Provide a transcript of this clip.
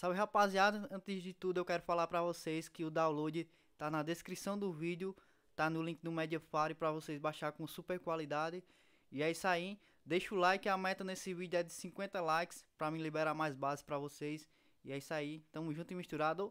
Salve rapaziada, antes de tudo eu quero falar para vocês que o download tá na descrição do vídeo, tá no link do Mediafire para vocês baixar com super qualidade. E é isso aí, deixa o like, a meta nesse vídeo é de 50 likes para me liberar mais base para vocês. E é isso aí, tamo junto e misturado.